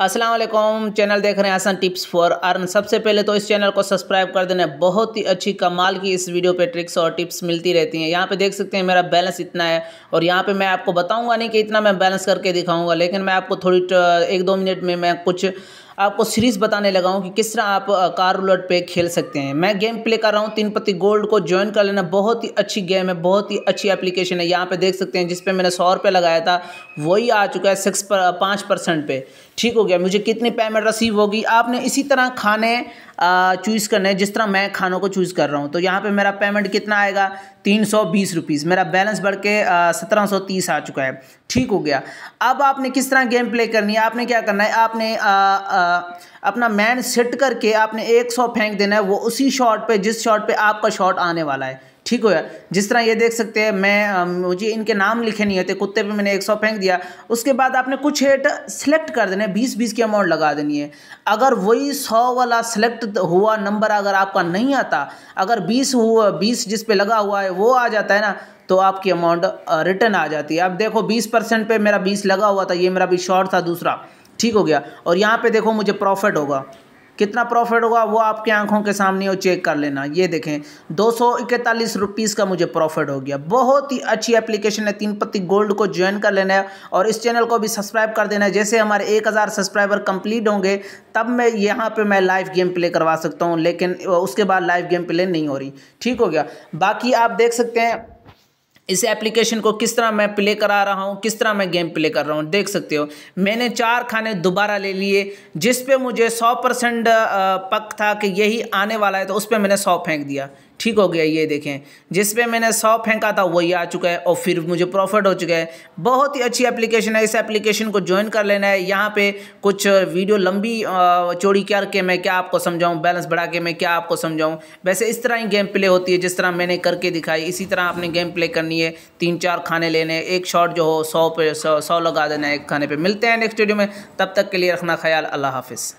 अस्सलाम वालेकुम चैनल देख रहे हैं आसान टिप्स फॉर अर्न सबसे पहले तो इस चैनल को सब्सक्राइब कर देना बहुत ही अच्छी कमाल की इस वीडियो पे ट्रिक्स और टिप्स मिलती रहती हैं यहाँ पे देख सकते हैं मेरा बैलेंस इतना है और यहाँ पे मैं आपको बताऊंगा नहीं कि इतना मैं बैलेंस करके दिखाऊंगा लेकिन मैं आपको थोड़ी एक दो मिनट में मैं कुछ आपको सीरीज बताने लगा हूँ कि किस तरह आप कार उलट पे खेल सकते हैं मैं गेम प्ले कर रहा हूँ तीन पत्ती गोल्ड को ज्वाइन कर लेना बहुत ही अच्छी गेम है बहुत ही अच्छी एप्लीकेशन है यहाँ पे देख सकते हैं जिस पे मैंने सौ रुपये लगाया था वही आ चुका है सिक्स पर पाँच परसेंट पे ठीक हो गया मुझे कितनी पेमेंट रिसीव होगी आपने इसी तरह खाने चूज़ करने जिस तरह मैं खानों को चूज़ कर रहा हूँ तो यहाँ पे मेरा पेमेंट कितना आएगा तीन सौ बीस रुपीज़ मेरा बैलेंस बढ़ के सत्रह सौ तीस आ चुका है ठीक हो गया अब आपने किस तरह गेम प्ले करनी है आपने क्या करना है आपने आ, आ, अपना मैन सेट करके आपने एक सौ फेंक देना है वो उसी शॉट पे जिस शॉट पे आपका शॉट आने वाला है ठीक हो गया जिस तरह ये देख सकते हैं मैं मुझे इनके नाम लिखे नहीं होते कुत्ते पे मैंने एक सौ फेंक दिया उसके बाद आपने कुछ हेट सेलेक्ट कर देने बीस बीस की अमाउंट लगा देनी है अगर वही सौ वाला सेलेक्ट हुआ नंबर अगर आपका नहीं आता अगर बीस हुआ बीस जिस पे लगा हुआ है वो आ जाता है ना तो आपकी अमाउंट रिटर्न आ जाती है अब देखो बीस परसेंट पे मेरा बीस लगा हुआ था ये मेरा भी शॉर्ट था दूसरा ठीक हो गया और यहाँ पे देखो मुझे प्रॉफिट होगा कितना प्रॉफिट होगा वो आपके आंखों के सामने हो चेक कर लेना ये देखें दो सौ इकतालीस का मुझे प्रॉफिट हो गया बहुत ही अच्छी एप्लीकेशन है तीन पत्ती गोल्ड को ज्वाइन कर लेना है और इस चैनल को भी सब्सक्राइब कर देना है जैसे हमारे एक हज़ार सब्सक्राइबर कंप्लीट होंगे तब मैं यहाँ पर मैं लाइव गेम प्ले करवा सकता हूँ लेकिन उसके बाद लाइव गेम प्ले नहीं हो रही ठीक हो गया बाकी आप देख सकते हैं इस एप्लीकेशन को किस तरह मैं प्ले करा रहा हूँ किस तरह मैं गेम प्ले कर रहा हूँ देख सकते हो मैंने चार खाने दोबारा ले लिए जिस पे मुझे 100 परसेंट पक था कि यही आने वाला है तो उस पर मैंने 100 फेंक दिया ठीक हो गया ये देखें जिस पे मैंने सौ फेंका था वही आ चुका है और फिर मुझे प्रॉफिट हो चुका है बहुत ही अच्छी एप्लीकेशन है इस एप्लीकेशन को ज्वाइन कर लेना है यहाँ पे कुछ वीडियो लंबी चोरी करके मैं क्या आपको समझाऊँ बैलेंस बढ़ा के मैं क्या आपको समझाऊँ वैसे इस तरह ही गेम प्ले होती है जिस तरह मैंने करके दिखाई इसी तरह आपने गेम प्ले करनी है तीन चार खाने लेने एक शॉट जो हो सौ पे सौ लगा देना है एक खाने पर मिलते हैं नेक्स्ट वीडियो में तब तक के लिए रखना ख्याल अल्लाह हाफिज़